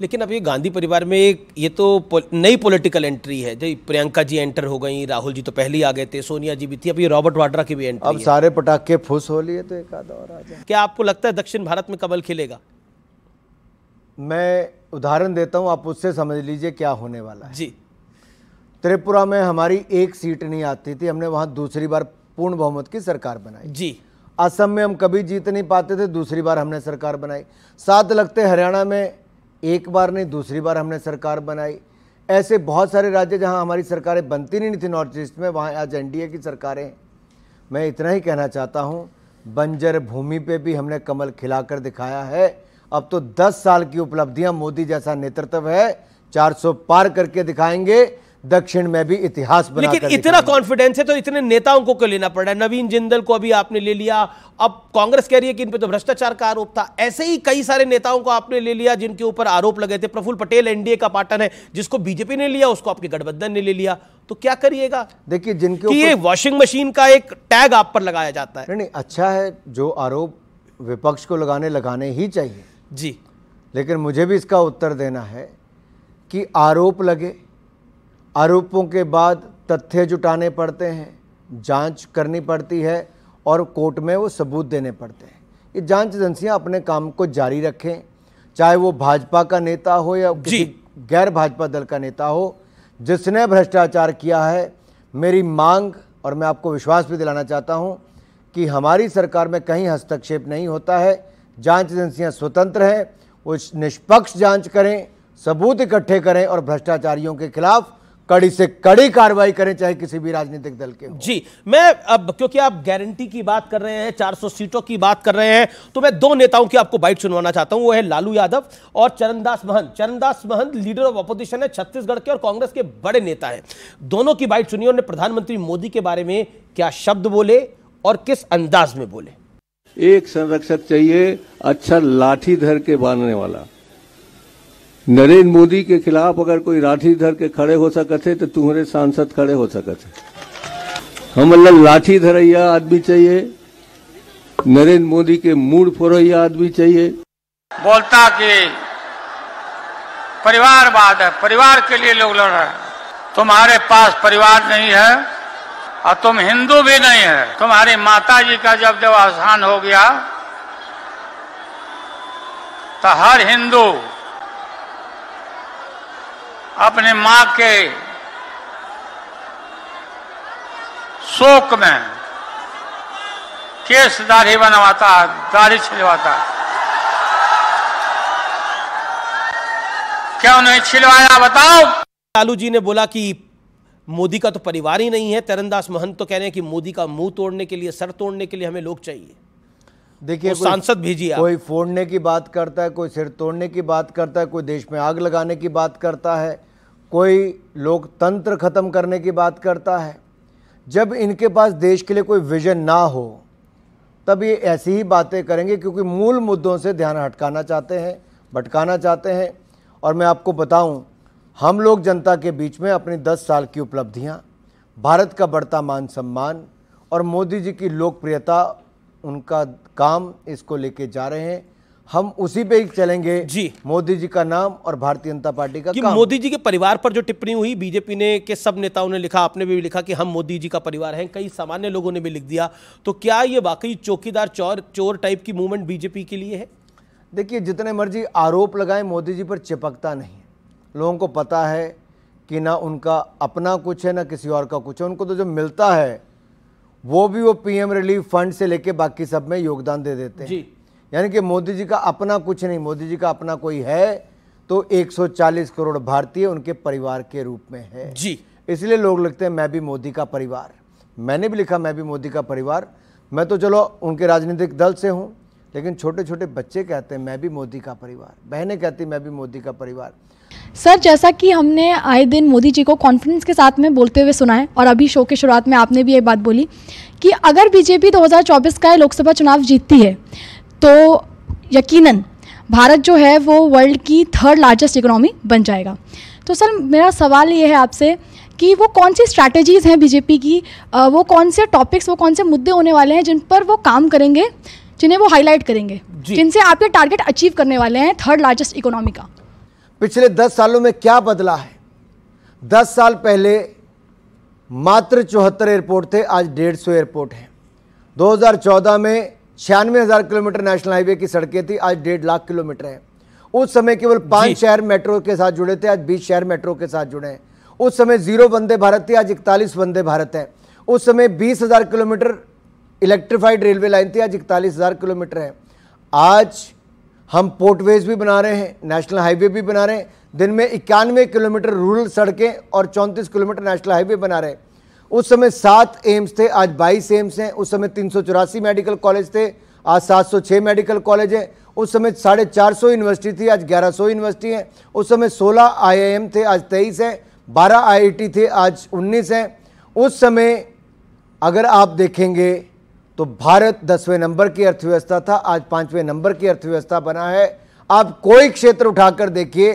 लेकिन अब ये गांधी परिवार में एक ये तो पो, नई पॉलिटिकल एंट्री है जो प्रियंका जी एंटर हो गई राहुल जी तो पहले ही आ गए थे सोनिया जी भी थी अब ये रॉबर्ट वाड्रा की भी एंट्री अब सारे पटाखे फुस हो लिए तो एक और आ जाए क्या आपको लगता है दक्षिण भारत में कमल खिलेगा मैं उदाहरण देता हूँ आप उससे समझ लीजिए क्या होने वाला है जी त्रिपुरा में हमारी एक सीट नहीं आती थी हमने वहाँ दूसरी बार पूर्ण बहुमत की सरकार बनाई जी असम में हम कभी जीत नहीं पाते थे दूसरी बार हमने सरकार बनाई साथ लगते हरियाणा में एक बार नहीं दूसरी बार हमने सरकार बनाई ऐसे बहुत सारे राज्य जहां हमारी सरकारें बनती नहीं थी नॉर्थ ईस्ट में वहां आज एनडीए की सरकारें मैं इतना ही कहना चाहता हूं बंजर भूमि पे भी हमने कमल खिलाकर दिखाया है अब तो 10 साल की उपलब्धियां मोदी जैसा नेतृत्व है 400 पार करके दिखाएंगे दक्षिण में भी इतिहास बना लेकिन इतना कॉन्फिडेंस है तो इतने नेताओं को क्यों लेना पड़ रहा है नवीन जिंदल को अभी आपने ले लिया अब कांग्रेस कह रही है कि इन पे तो भ्रष्टाचार का आरोप था ऐसे ही कई सारे नेताओं को आपने ले लिया जिनके ऊपर आरोप लगे थे प्रफुल्ल पटेल एनडीए का पार्टन है जिसको बीजेपी ने लिया उसको आपके गठबंधन ने ले लिया तो क्या करिएगा देखिए जिनके ये वॉशिंग मशीन का एक टैग आप पर लगाया जाता है नहीं अच्छा है जो आरोप विपक्ष को लगाने लगाने ही चाहिए जी लेकिन मुझे भी इसका उत्तर देना है कि आरोप लगे आरोपों के बाद तथ्य जुटाने पड़ते हैं जांच करनी पड़ती है और कोर्ट में वो सबूत देने पड़ते हैं ये जांच एजेंसियां अपने काम को जारी रखें चाहे वो भाजपा का नेता हो या किसी गैर भाजपा दल का नेता हो जिसने भ्रष्टाचार किया है मेरी मांग और मैं आपको विश्वास भी दिलाना चाहता हूँ कि हमारी सरकार में कहीं हस्तक्षेप नहीं होता है जांच एजेंसियां स्वतंत्र हैं वो निष्पक्ष जांच करें सबूत इकट्ठे करें और भ्रष्टाचारियों के खिलाफ कड़ी से कड़ी कार्रवाई करें चाहे किसी भी राजनीतिक दल के जी मैं अब क्योंकि आप गारंटी की बात कर रहे हैं 400 सीटों की बात कर रहे हैं तो मैं दो नेताओं की आपको बाइट सुनवाना चाहता हूं वो है लालू यादव और Charandas Mahant Charandas Mahant leader of opposition है छत्तीसगढ़ के और कांग्रेस के बड़े नेता है दोनों की बाइट सुनिए प्रधानमंत्री मोदी के बारे में क्या शब्द बोले और किस अंदाज में बोले एक संरक्षक चाहिए अच्छा लाठी धर के बांधने वाला नरेंद्र मोदी के खिलाफ अगर कोई लाठी धर के खड़े हो सकते थे तो तुम्हारे सांसद खड़े हो सकते थे हम मतलब लाठी धरैया आदमी चाहिए नरेंद्र मोदी के मूड फोरैया आदमी चाहिए बोलता कि परिवारवाद है परिवार के लिए लोग लड़ रहे हैं तुम्हारे पास परिवार नहीं है और तुम हिंदू भी नहीं है तुम्हारी माता जी का जब जब आसान हो गया तो हर हिंदू अपने मां के शोक में केस दाढ़ी बनवाता दाढ़ी छिलवाता क्या उन्हें छिलवाया बताओ लालू जी ने बोला कि मोदी का तो परिवार ही नहीं है तरनदास महंत तो कह रहे हैं कि मोदी का मुंह तोड़ने के लिए सर तोड़ने के लिए हमें लोग चाहिए देखिए सांसद भेजिए कोई फोड़ने की बात करता है कोई सिर तोड़ने की बात करता है कोई देश में आग लगाने की बात करता है कोई लोकतंत्र ख़त्म करने की बात करता है जब इनके पास देश के लिए कोई विजन ना हो तब ये ऐसी ही बातें करेंगे क्योंकि मूल मुद्दों से ध्यान हटकाना चाहते हैं भटकाना चाहते हैं और मैं आपको बताऊं हम लोग जनता के बीच में अपनी 10 साल की उपलब्धियां, भारत का बढ़ता मान सम्मान और मोदी जी की लोकप्रियता उनका काम इसको लेके जा रहे हैं हम उसी पे चलेंगे जी मोदी जी का नाम और भारतीय जनता पार्टी का कि मोदी जी के परिवार पर जो टिप्पणी हुई बीजेपी ने के सब नेताओं ने लिखा आपने भी लिखा कि हम मोदी जी का परिवार हैं कई सामान्य लोगों ने भी लिख दिया तो क्या ये वाकई चौकीदार चोर चोर टाइप की मूवमेंट बीजेपी के लिए है देखिए जितने मर्जी आरोप लगाए मोदी जी पर चिपकता नहीं लोगों को पता है कि ना उनका अपना कुछ है ना किसी और का कुछ है उनको तो जो मिलता है वो भी वो पीएम रिलीफ फंड से लेके बाकी सब में योगदान दे देते हैं यानी कि मोदी जी का अपना कुछ नहीं मोदी जी का अपना कोई है तो 140 करोड़ भारतीय उनके परिवार के रूप में है जी इसलिए लोग लगते हैं मैं भी मोदी का परिवार मैंने भी लिखा मैं भी मोदी का परिवार मैं तो चलो उनके राजनीतिक दल से हूँ लेकिन छोटे छोटे बच्चे कहते हैं मैं भी मोदी का परिवार बहनें कहती मैं भी मोदी का परिवार सर जैसा कि हमने आए दिन मोदी जी को कॉन्फिडेंस के साथ में बोलते हुए सुना है और अभी शो के शुरुआत में आपने भी ये बात बोली कि अगर बीजेपी 2024 का लोकसभा चुनाव जीतती है तो यकीनन भारत जो है वो वर्ल्ड की थर्ड लार्जेस्ट इकोनॉमी बन जाएगा तो सर मेरा सवाल ये है आपसे कि वो कौन सी स्ट्रैटेजीज़ हैं बीजेपी की वो कौन से टॉपिक्स वो कौन से मुद्दे होने वाले हैं जिन पर वो काम करेंगे जिन्हें वो हाईलाइट करेंगे जिनसे आपके टारगेट अचीव करने वाले हैं थर्ड लार्जेस्ट इकोनॉमी का पिछले दस सालों में क्या बदला है दस साल पहले मात्र चौहत्तर एयरपोर्ट थे आज डेढ़ सौ एयरपोर्ट हैं 2014 में छियानवे हज़ार किलोमीटर नेशनल हाईवे की सड़कें थी आज डेढ़ लाख किलोमीटर है उस समय केवल पांच शहर मेट्रो के साथ जुड़े थे आज बीस शहर मेट्रो के साथ जुड़े हैं उस समय जीरो वंदे भारत थी आज इकतालीस वंदे भारत है उस समय बीस हज़ार किलोमीटर इलेक्ट्रिफाइड रेलवे लाइन थी आज इकतालीस हज़ार किलोमीटर है आज हम पोर्टवेज भी बना रहे हैं नेशनल हाईवे भी बना रहे हैं दिन में इक्यानवे किलोमीटर रूरल सड़कें और चौंतीस किलोमीटर नेशनल हाईवे बना रहे हैं उस समय सात एम्स थे आज बाईस एम्स हैं उस समय तीन मेडिकल कॉलेज थे आज 706 मेडिकल कॉलेज हैं उस समय साढ़े चार सौ यूनिवर्सिटी थी आज 1100 यूनिवर्सिटी हैं उस समय 16 आईआईएम थे आज 23 हैं 12 आईआईटी थे आज 19 हैं उस समय अगर आप देखेंगे तो भारत दसवें नंबर की अर्थव्यवस्था था आज पाँचवें नंबर की अर्थव्यवस्था बना है आप कोई क्षेत्र उठाकर देखिए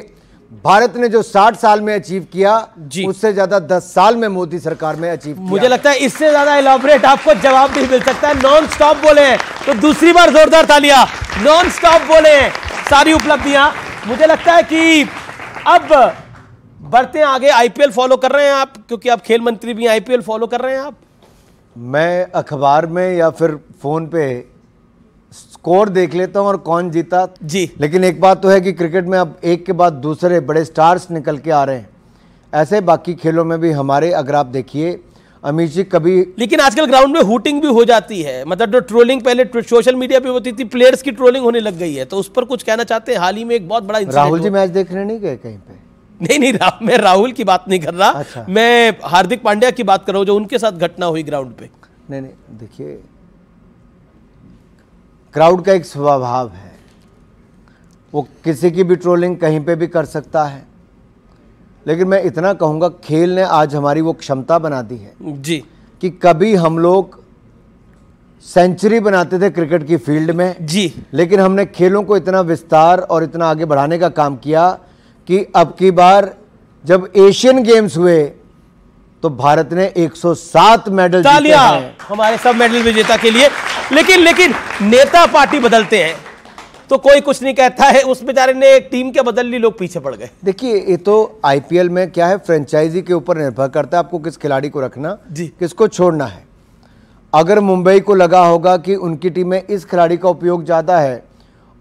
भारत ने जो 60 साल में अचीव किया जी उससे ज्यादा 10 साल में मोदी सरकार में अचीव किया मुझे लगता है इससे ज्यादा इलाबरेट आपको जवाब नहीं मिल सकता है नॉन स्टॉप बोले तो दूसरी बार जोरदार तालियां नॉन स्टॉप बोले सारी उपलब्धियां मुझे लगता है कि अब बढ़ते आगे आईपीएल फॉलो कर रहे हैं आप क्योंकि आप खेल मंत्री भी आईपीएल फॉलो कर रहे हैं आप मैं अखबार में या फिर फोन पे स्कोर देख लेता हूं और कौन जीता जी लेकिन एक बात तो है कि क्रिकेट में अब एक के बाद दूसरे बड़े स्टार्स निकल के आ रहे हैं ऐसे बाकी खेलों में भी हमारे अगर आप देखिए अमित जी कभी लेकिन आजकल ग्राउंड में हुटिंग भी हो जाती है मतलब जो ट्रोलिंग पहले सोशल मीडिया पे होती थी प्लेयर्स की ट्रोलिंग होने लग गई है तो उस पर कुछ कहना चाहते हैं हाल ही में एक बहुत बड़ा राहुल जी मैच देख रहे नहीं गए कहीं पे नहीं नहीं रा, मैं राहुल की बात नहीं कर रहा अच्छा। मैं हार्दिक पांड्या की बात कर रहा हूँ जो उनके साथ घटना हुई ग्राउंड पे नहीं नहीं देखिए क्राउड का एक स्वभाव है वो किसी की भी ट्रोलिंग कहीं पे भी कर सकता है लेकिन मैं इतना कहूँगा खेल ने आज हमारी वो क्षमता बना दी है जी कि कभी हम लोग सेंचुरी बनाते थे क्रिकेट की फील्ड में जी लेकिन हमने खेलों को इतना विस्तार और इतना आगे बढ़ाने का काम किया कि अब की बार जब एशियन गेम्स हुए तो भारत ने 107 मेडल तालियां हमारे सब मेडल विजेता के लिए लेकिन लेकिन नेता पार्टी बदलते हैं तो कोई कुछ नहीं कहता है उस बेचारे ने टीम के बदल ली लोग पीछे पड़ गए देखिए ये तो आईपीएल में क्या है फ्रेंचाइजी के ऊपर निर्भर करता है आपको किस खिलाड़ी को रखना जी किसको छोड़ना है अगर मुंबई को लगा होगा कि उनकी टीम में इस खिलाड़ी का उपयोग ज़्यादा है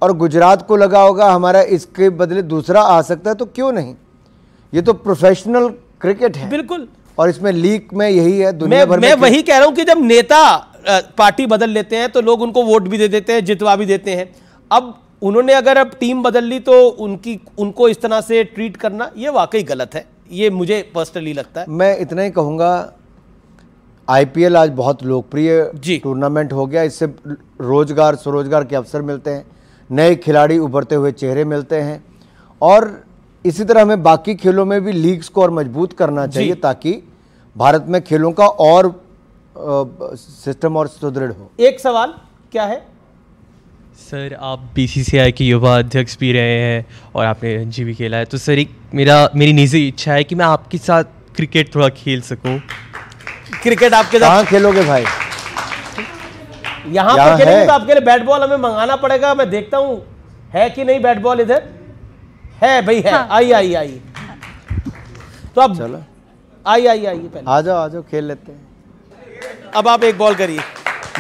और गुजरात को लगा होगा हमारा इसके बदले दूसरा आ सकता है तो क्यों नहीं ये तो प्रोफेशनल क्रिकेट है बिल्कुल और इसमें लीक में यही है दुनिया मैं, भर मैं वही कह रहा हूं कि जब नेता पार्टी बदल लेते हैं तो लोग उनको वोट भी दे देते हैं जितवा भी देते हैं अब उन्होंने अगर अब टीम बदल ली तो उनकी उनको इस तरह से ट्रीट करना ये वाकई गलत है ये मुझे पर्सनली लगता है मैं इतना ही कहूँगा आईपीएल आज बहुत लोकप्रिय टूर्नामेंट हो गया इससे रोजगार स्वरोजगार के अवसर मिलते हैं नए खिलाड़ी उभरते हुए चेहरे मिलते हैं और इसी तरह हमें बाकी खेलों में भी लीग्स को और मजबूत करना चाहिए ताकि भारत में खेलों का और सिस्टम और सुदृढ़ हो एक सवाल क्या है सर आप बीसीसीआई के युवा अध्यक्ष भी रहे हैं और आपने रणजी भी खेला है तो सर एक मेरा मेरी निजी इच्छा है कि मैं आपके साथ क्रिकेट थोड़ा खेल सकूं क्रिकेट आपके साथ खेलोगे भाई यहाँ पर खेलेंगे तो आपके लिए बैट बॉल हमें मंगाना पड़ेगा मैं देखता हूँ है कि नहीं बैट बॉल इधर है भाई है हाँ। आई आई आई तो अब चलो आई आई आई पहले आ जाओ आ जाओ खेल लेते हैं अब आप एक बॉल करिए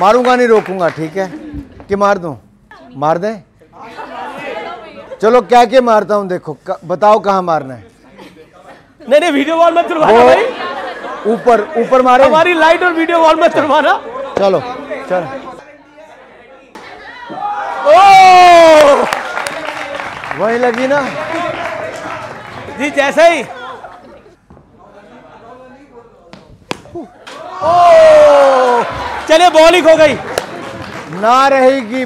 मारूंगा नहीं रोकूंगा ठीक है कि मार दो मार दें चलो क्या क्या मारता हूं देखो क, बताओ कहाँ मारना है नहीं नहीं वीडियो वॉल में भाई ऊपर ऊपर मारे हमारी लाइट और वीडियो वॉल में तुलवाना चलो चलो ओ वही लगी ना जी जैसे ही ओ चलिए बॉलिंग हो गई ना रहेगी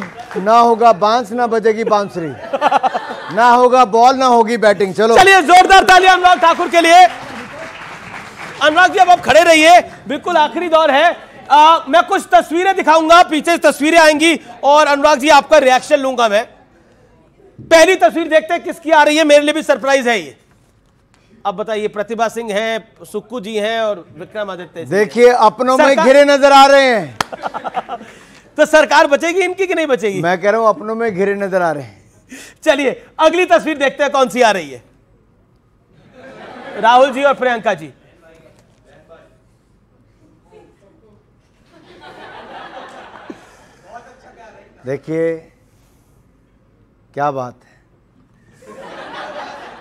ना होगा बांस ना बजेगी बांसुरी ना होगा बॉल ना होगी बैटिंग चलो चलिए जोरदार ताली अनुराग ठाकुर के लिए अनुराग जी अब आप खड़े रहिए बिल्कुल आखिरी दौर है आ, मैं कुछ तस्वीरें दिखाऊंगा पीछे तस्वीरें आएंगी और अनुराग जी आपका रिएक्शन लूंगा मैं पहली तस्वीर देखते हैं किसकी आ रही है मेरे लिए भी सरप्राइज है ये अब बताइए प्रतिभा सिंह है सुक्कू जी हैं और विक्रमादित्य देखिए अपनों में घिरे नजर आ रहे हैं तो सरकार बचेगी इनकी कि नहीं बचेगी मैं कह रहा हूं अपनों में घिरे नजर आ रहे हैं चलिए अगली तस्वीर देखते हैं कौन सी आ रही है राहुल जी और प्रियंका जी देखिए क्या बात है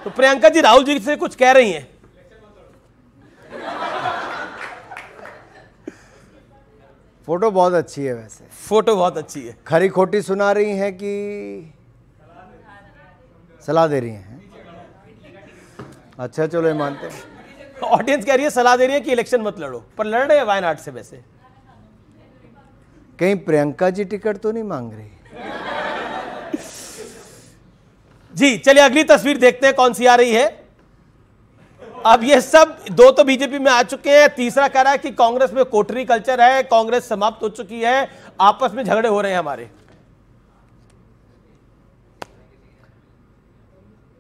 तो प्रियंका जी राहुल जी से कुछ कह रही हैं फोटो बहुत अच्छी है वैसे फोटो बहुत अच्छी है खरी खोटी सुना रही हैं कि सलाह दे रही हैं अच्छा चलो ये मानते हैं ऑडियंस कह रही है सलाह दे रही है कि इलेक्शन मत लड़ो पर लड़ रहे हैं वायनाड से वैसे कहीं प्रियंका जी टिकट तो नहीं मांग रही जी चलिए अगली तस्वीर देखते हैं कौन सी आ रही है अब ये सब दो तो बीजेपी में आ चुके हैं तीसरा कह रहा है कि कांग्रेस में कोटरी कल्चर है कांग्रेस समाप्त हो चुकी है आपस में झगड़े हो रहे हैं हमारे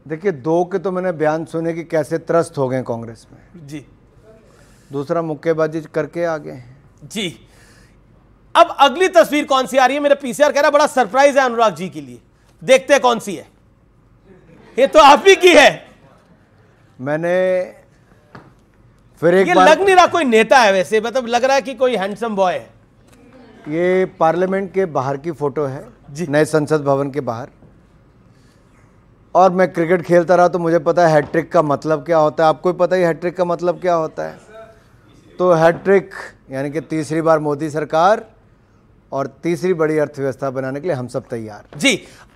देखिए दो के तो मैंने बयान सुने कि कैसे त्रस्त हो गए कांग्रेस में जी दूसरा मुक्केबाजी करके आ गए जी अब अगली तस्वीर कौन सी आ रही है मेरा पीसीआर कह रहा बड़ा सरप्राइज है अनुराग जी के लिए देखते हैं कौन सी है ये तो आप ही की है मैंने फिर एक ये बार... लग नहीं रहा कोई नेता है वैसे मतलब लग रहा है कि कोई हैंडसम बॉय है ये पार्लियामेंट के बाहर की फोटो है जी नए संसद भवन के बाहर और मैं क्रिकेट खेलता रहा तो मुझे पता है हैट्रिक का मतलब क्या होता है आपको भी पता है हैट्रिक का मतलब क्या होता है तो हैट्रिक यानी कि तीसरी बार मोदी सरकार और तीसरी बड़ी अर्थव्यवस्था बनाने के लिए हम सब तैयार जी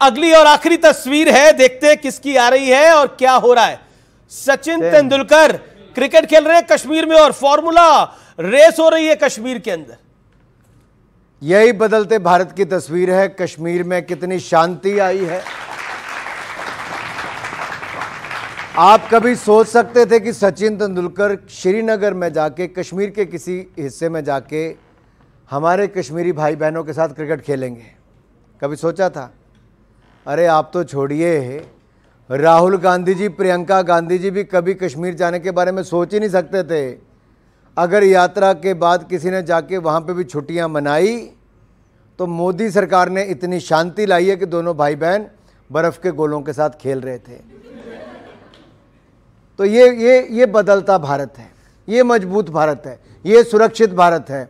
अगली और आखिरी तस्वीर है देखते हैं किसकी आ रही है और क्या हो रहा है सचिन तेंदुलकर क्रिकेट खेल रहे हैं कश्मीर में और फॉर्मूला रेस हो रही है कश्मीर के अंदर यही बदलते भारत की तस्वीर है कश्मीर में कितनी शांति आई है आप कभी सोच सकते थे कि सचिन तेंदुलकर श्रीनगर में जाके कश्मीर के किसी हिस्से में जाके हमारे कश्मीरी भाई बहनों के साथ क्रिकेट खेलेंगे कभी सोचा था अरे आप तो छोड़िए राहुल गांधी जी प्रियंका गांधी जी भी कभी कश्मीर जाने के बारे में सोच ही नहीं सकते थे अगर यात्रा के बाद किसी ने जाके वहाँ पे भी छुट्टियाँ मनाई तो मोदी सरकार ने इतनी शांति लाई है कि दोनों भाई बहन बर्फ़ के गोलों के साथ खेल रहे थे तो ये ये ये बदलता भारत है ये मजबूत भारत है ये सुरक्षित भारत है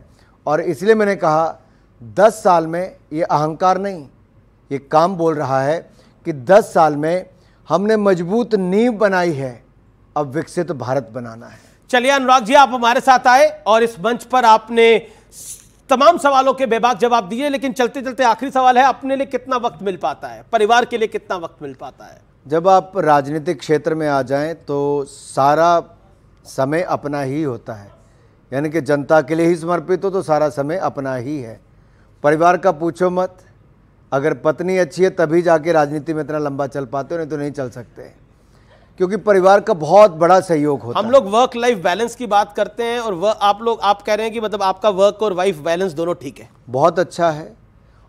और इसलिए मैंने कहा दस साल में ये अहंकार नहीं ये काम बोल रहा है कि दस साल में हमने मजबूत नींव बनाई है अब विकसित भारत बनाना है चलिए अनुराग जी आप हमारे साथ आए और इस मंच पर आपने तमाम सवालों के बेबाक जवाब दिए लेकिन चलते चलते आखिरी सवाल है अपने लिए कितना वक्त मिल पाता है परिवार के लिए कितना वक्त मिल पाता है जब आप राजनीतिक क्षेत्र में आ जाएं तो सारा समय अपना ही होता है यानी कि जनता के लिए ही समर्पित हो तो सारा समय अपना ही है परिवार का पूछो मत अगर पत्नी अच्छी है तभी जाके राजनीति में इतना लंबा चल पाते हो नहीं तो नहीं चल सकते क्योंकि परिवार का बहुत बड़ा सहयोग होता हम लोग वर्क लाइफ बैलेंस की बात करते हैं और वह आप लोग आप कह रहे हैं कि मतलब आपका वर्क और वाइफ बैलेंस दोनों ठीक है बहुत अच्छा है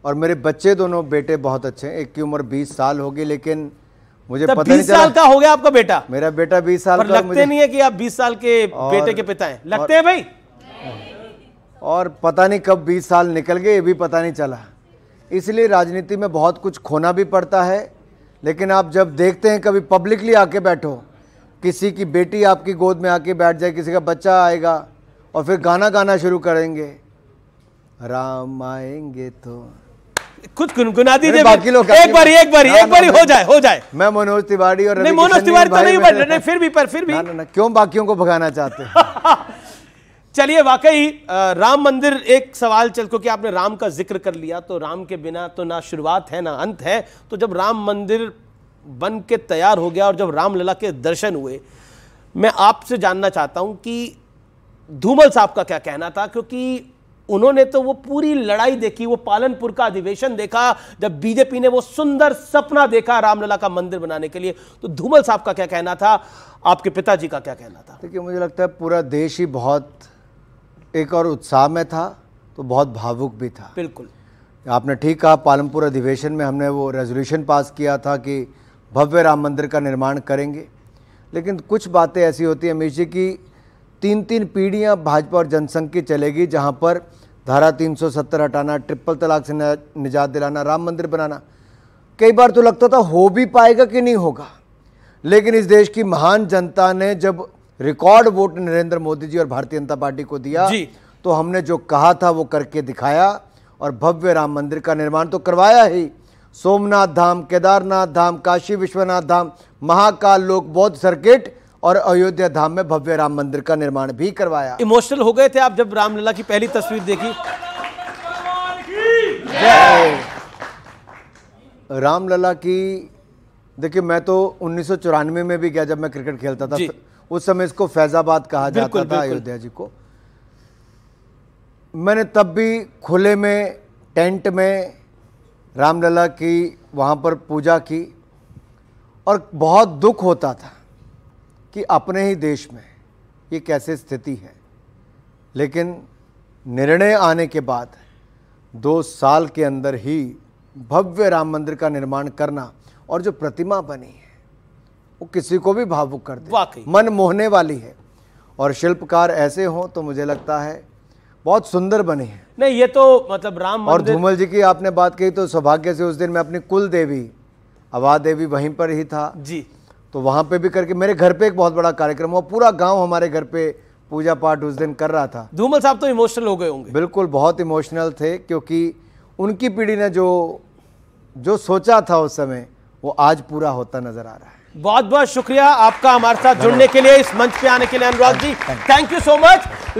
और मेरे बच्चे दोनों बेटे बहुत अच्छे हैं एक की उम्र 20 साल होगी लेकिन मुझे पता नहीं चला साल का हो गया आपका बेटा मेरा बेटा बीस साल पर का लगते नहीं है कि आप बीस साल के बेटे के पिता हैं लगते हैं भाई और पता नहीं कब बीस साल निकल गए ये भी पता नहीं चला इसलिए राजनीति में बहुत कुछ खोना भी पड़ता है लेकिन आप जब देखते हैं कभी पब्लिकली आके बैठो किसी की बेटी आपकी गोद में आके बैठ जाए किसी का बच्चा आएगा और फिर गाना गाना शुरू करेंगे राम आएंगे तो कुछ गुनगुना दीजिए बाकी लोग एक बारी एक बारी एक बारी हो जाए हो जाए मैं मनोज तिवारी और नहीं मनोज तिवारी तो नहीं बट फिर भी पर फिर भी क्यों बाकियों को भगाना चाहते चलिए वाकई राम मंदिर एक सवाल चल क्योंकि आपने राम का जिक्र कर लिया तो राम के बिना तो ना शुरुआत है ना अंत है तो जब राम मंदिर बन के तैयार हो गया और जब रामलला के दर्शन हुए मैं आपसे जानना चाहता हूं कि धूमल साहब का क्या कहना था क्योंकि उन्होंने तो वो पूरी लड़ाई देखी वो पालनपुर का अधिवेशन देखा जब बीजेपी ने वो सुंदर सपना देखा रामलला का मंदिर बनाने के लिए तो धूमल साहब का क्या कहना था आपके पिताजी का क्या कहना था देखिए मुझे लगता है पूरा देश ही बहुत एक और उत्साह में था तो बहुत भावुक भी था बिल्कुल आपने ठीक कहा पालमपुर अधिवेशन में हमने वो रेजोल्यूशन पास किया था कि भव्य राम मंदिर का निर्माण करेंगे लेकिन कुछ बातें ऐसी होती हैं अमीश जी की तीन तीन पीढ़ियाँ भाजपा और जनसंघ की चलेगी जहाँ पर धारा 370 हटाना ट्रिपल तलाक से निजात दिलाना राम मंदिर बनाना कई बार तो लगता था हो भी पाएगा कि नहीं होगा लेकिन इस देश की महान जनता ने जब रिकॉर्ड वोट नरेंद्र मोदी जी और भारतीय जनता पार्टी को दिया तो हमने जो कहा था वो करके दिखाया और भव्य राम मंदिर का निर्माण तो करवाया ही सोमनाथ धाम केदारनाथ धाम काशी विश्वनाथ धाम महाकाल लोक बौद्ध सर्किट और अयोध्या धाम में भव्य राम मंदिर का निर्माण भी करवाया इमोशनल हो गए थे आप जब रामलला की पहली तस्वीर देखी रामलला की देखिए मैं तो उन्नीस में भी गया जब मैं क्रिकेट खेलता था तो उस समय इसको फैजाबाद कहा जाता था अयोध्या जी को मैंने तब भी खुले में टेंट में रामलला की वहाँ पर पूजा की और बहुत दुख होता था कि अपने ही देश में ये कैसे स्थिति है लेकिन निर्णय आने के बाद दो साल के अंदर ही भव्य राम मंदिर का निर्माण करना और जो प्रतिमा बनी है वो किसी को भी भावुक कर दे वाकई मन मोहने वाली है और शिल्पकार ऐसे हों तो मुझे लगता है बहुत सुंदर बनी है नहीं ये तो मतलब राम और धूमल जी की आपने बात कही तो सौभाग्य से उस दिन मैं अपनी कुल देवी अवा देवी वहीं पर ही था जी तो वहाँ पे भी करके मेरे घर पे एक बहुत बड़ा कार्यक्रम हुआ पूरा गांव हमारे घर पे पूजा पाठ उस दिन कर रहा था धूमल साहब तो इमोशनल हो गए होंगे बिल्कुल बहुत इमोशनल थे क्योंकि उनकी पीढ़ी ने जो जो सोचा था उस समय वो आज पूरा होता नजर आ रहा है बहुत बहुत शुक्रिया आपका हमारे साथ जुड़ने के लिए इस मंच पे आने के लिए Anurag ji thank you so much